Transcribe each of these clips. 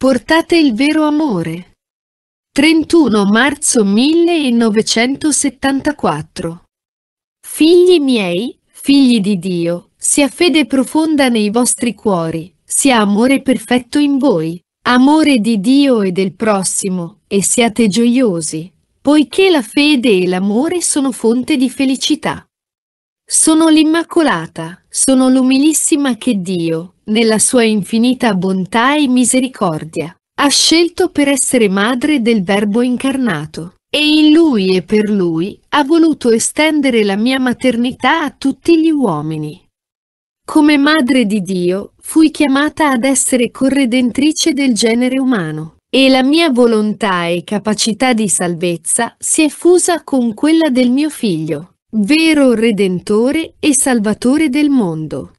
Portate il vero amore. 31 marzo 1974 Figli miei, figli di Dio, sia fede profonda nei vostri cuori, sia amore perfetto in voi, amore di Dio e del prossimo, e siate gioiosi, poiché la fede e l'amore sono fonte di felicità. Sono l'Immacolata, sono l'umilissima che Dio, nella sua infinita bontà e misericordia, ha scelto per essere madre del Verbo incarnato, e in lui e per lui ha voluto estendere la mia maternità a tutti gli uomini. Come madre di Dio, fui chiamata ad essere corredentrice del genere umano, e la mia volontà e capacità di salvezza si è fusa con quella del mio figlio, vero Redentore e Salvatore del mondo.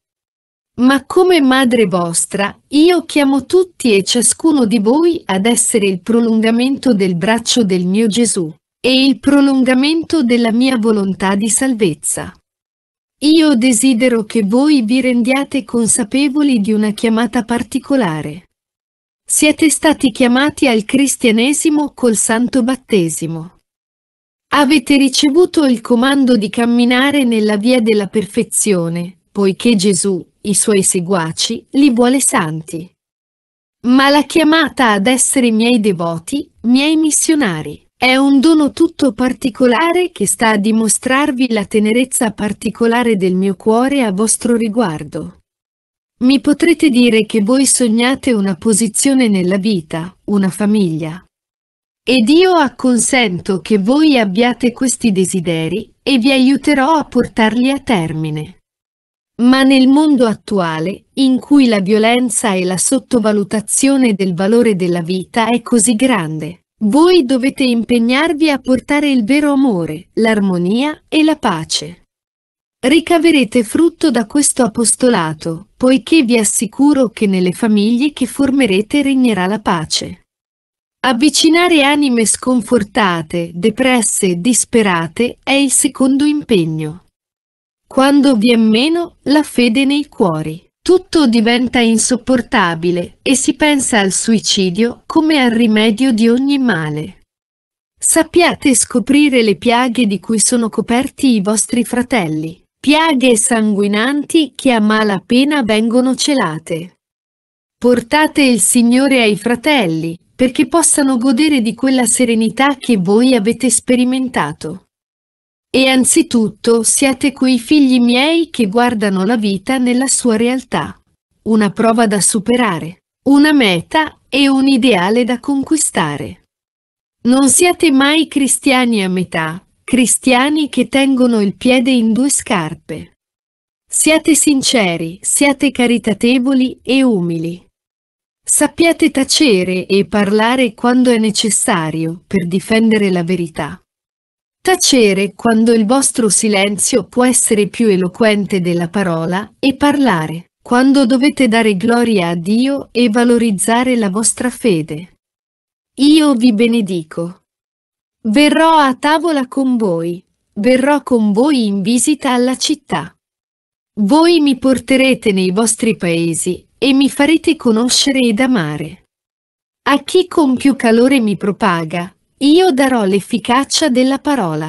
Ma come madre vostra, io chiamo tutti e ciascuno di voi ad essere il prolungamento del braccio del mio Gesù, e il prolungamento della mia volontà di salvezza. Io desidero che voi vi rendiate consapevoli di una chiamata particolare. Siete stati chiamati al cristianesimo col santo battesimo. Avete ricevuto il comando di camminare nella via della perfezione, poiché Gesù, i suoi seguaci li vuole santi. Ma la chiamata ad essere miei devoti, miei missionari, è un dono tutto particolare che sta a dimostrarvi la tenerezza particolare del mio cuore a vostro riguardo. Mi potrete dire che voi sognate una posizione nella vita, una famiglia. Ed io acconsento che voi abbiate questi desideri e vi aiuterò a portarli a termine ma nel mondo attuale, in cui la violenza e la sottovalutazione del valore della vita è così grande, voi dovete impegnarvi a portare il vero amore, l'armonia e la pace. Ricaverete frutto da questo apostolato, poiché vi assicuro che nelle famiglie che formerete regnerà la pace. Avvicinare anime sconfortate, depresse, disperate è il secondo impegno. Quando vi è meno la fede nei cuori, tutto diventa insopportabile e si pensa al suicidio come al rimedio di ogni male. Sappiate scoprire le piaghe di cui sono coperti i vostri fratelli, piaghe sanguinanti che a mala pena vengono celate. Portate il Signore ai fratelli, perché possano godere di quella serenità che voi avete sperimentato. E anzitutto siete quei figli miei che guardano la vita nella sua realtà. Una prova da superare, una meta e un ideale da conquistare. Non siate mai cristiani a metà, cristiani che tengono il piede in due scarpe. Siate sinceri, siate caritatevoli e umili. Sappiate tacere e parlare quando è necessario per difendere la verità. Tacere quando il vostro silenzio può essere più eloquente della parola e parlare quando dovete dare gloria a Dio e valorizzare la vostra fede. Io vi benedico. Verrò a tavola con voi, verrò con voi in visita alla città. Voi mi porterete nei vostri paesi e mi farete conoscere ed amare. A chi con più calore mi propaga, io darò l'efficacia della parola.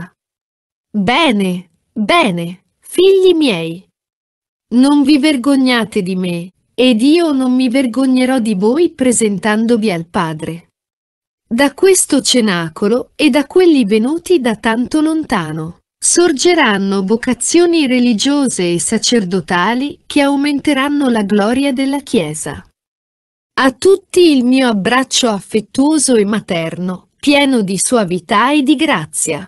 Bene, bene, figli miei. Non vi vergognate di me, ed io non mi vergognerò di voi presentandovi al Padre. Da questo cenacolo e da quelli venuti da tanto lontano sorgeranno vocazioni religiose e sacerdotali che aumenteranno la gloria della Chiesa. A tutti il mio abbraccio affettuoso e materno, pieno di suavità e di grazia.